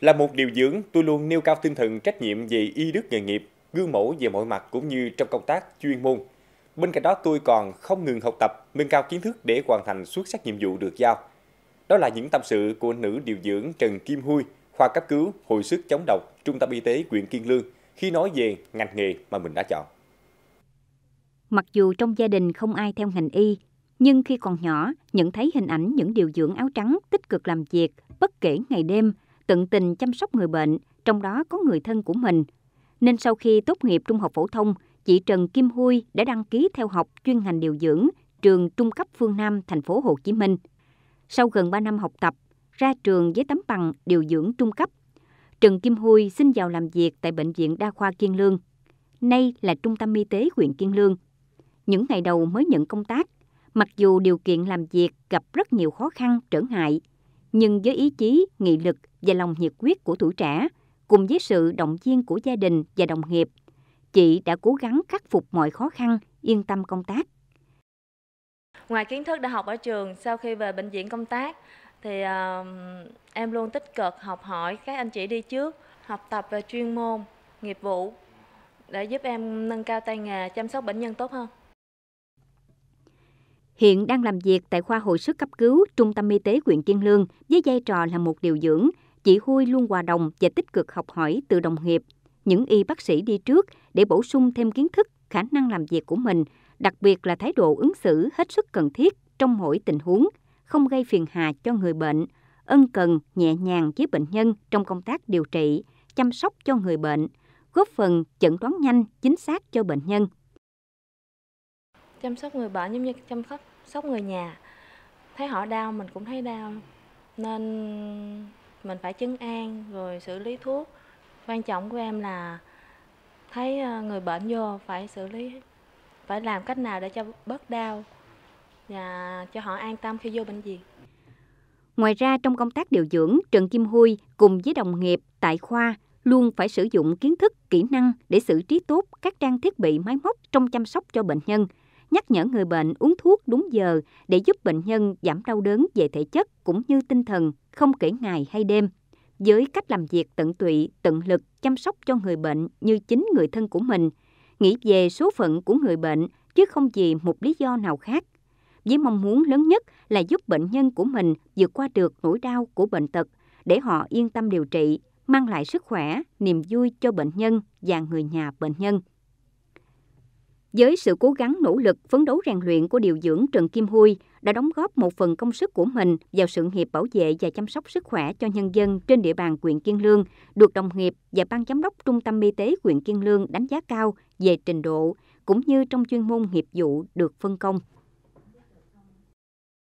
Là một điều dưỡng, tôi luôn nêu cao tinh thần trách nhiệm về y đức nghề nghiệp, gương mẫu về mọi mặt cũng như trong công tác chuyên môn. Bên cạnh đó tôi còn không ngừng học tập, nâng cao kiến thức để hoàn thành xuất sắc nhiệm vụ được giao. Đó là những tâm sự của nữ điều dưỡng Trần Kim Huy, khoa cấp cứu, hồi sức chống độc, trung tâm y tế huyện Kiên Lương khi nói về ngành nghề mà mình đã chọn. Mặc dù trong gia đình không ai theo ngành y, nhưng khi còn nhỏ, nhận thấy hình ảnh những điều dưỡng áo trắng tích cực làm việc bất kể ngày đêm – tận tình chăm sóc người bệnh, trong đó có người thân của mình. Nên sau khi tốt nghiệp trung học phổ thông, chị Trần Kim Huy đã đăng ký theo học chuyên ngành điều dưỡng trường trung cấp phương Nam, thành phố Hồ Chí Minh. Sau gần 3 năm học tập, ra trường với tấm bằng điều dưỡng trung cấp, Trần Kim Huy xin vào làm việc tại Bệnh viện Đa khoa Kiên Lương, nay là Trung tâm Y tế huyện Kiên Lương. Những ngày đầu mới nhận công tác, mặc dù điều kiện làm việc gặp rất nhiều khó khăn, trở ngại, nhưng với ý chí, nghị lực, và lòng nhiệt huyết của tuổi trẻ, cùng với sự động viên của gia đình và đồng nghiệp, chị đã cố gắng khắc phục mọi khó khăn, yên tâm công tác. Ngoài kiến thức đã học ở trường, sau khi về bệnh viện công tác thì uh, em luôn tích cực học hỏi các anh chị đi trước, học tập về chuyên môn, nghiệp vụ để giúp em nâng cao tay nghề chăm sóc bệnh nhân tốt hơn. Hiện đang làm việc tại khoa hồi sức cấp cứu Trung tâm Y tế huyện Kiên Lương với vai trò là một điều dưỡng chị Hui luôn hòa đồng và tích cực học hỏi từ đồng nghiệp, những y bác sĩ đi trước để bổ sung thêm kiến thức, khả năng làm việc của mình, đặc biệt là thái độ ứng xử hết sức cần thiết trong mỗi tình huống, không gây phiền hà cho người bệnh, ân cần, nhẹ nhàng với bệnh nhân trong công tác điều trị, chăm sóc cho người bệnh, góp phần chẩn đoán nhanh, chính xác cho bệnh nhân. Chăm sóc người bệnh giống như chăm sóc người nhà, thấy họ đau mình cũng thấy đau, nên mình phải chứng an rồi xử lý thuốc quan trọng của em là thấy ờ, người bệnh vô phải xử lý phải làm cách nào để cho bớt đau và cho họ an tâm khi vô bệnh viện Ngoài ra trong công tác điều dưỡng, Trần Kim Huy cùng với đồng nghiệp tại khoa luôn phải sử dụng kiến thức, kỹ năng để xử trí tốt các trang thiết bị máy móc trong chăm sóc cho bệnh nhân – nhắc nhở người bệnh uống thuốc đúng giờ để giúp bệnh nhân giảm đau đớn về thể chất cũng như tinh thần, không kể ngày hay đêm. Với cách làm việc tận tụy, tận lực chăm sóc cho người bệnh như chính người thân của mình, nghĩ về số phận của người bệnh chứ không vì một lý do nào khác. Với mong muốn lớn nhất là giúp bệnh nhân của mình vượt qua được nỗi đau của bệnh tật để họ yên tâm điều trị, mang lại sức khỏe, niềm vui cho bệnh nhân và người nhà bệnh nhân. Với sự cố gắng nỗ lực phấn đấu rèn luyện của điều dưỡng Trần Kim Huy đã đóng góp một phần công sức của mình vào sự nghiệp bảo vệ và chăm sóc sức khỏe cho nhân dân trên địa bàn huyện Kiên Lương, được đồng nghiệp và ban giám đốc trung tâm y tế huyện Kiên Lương đánh giá cao về trình độ cũng như trong chuyên môn nghiệp vụ được phân công.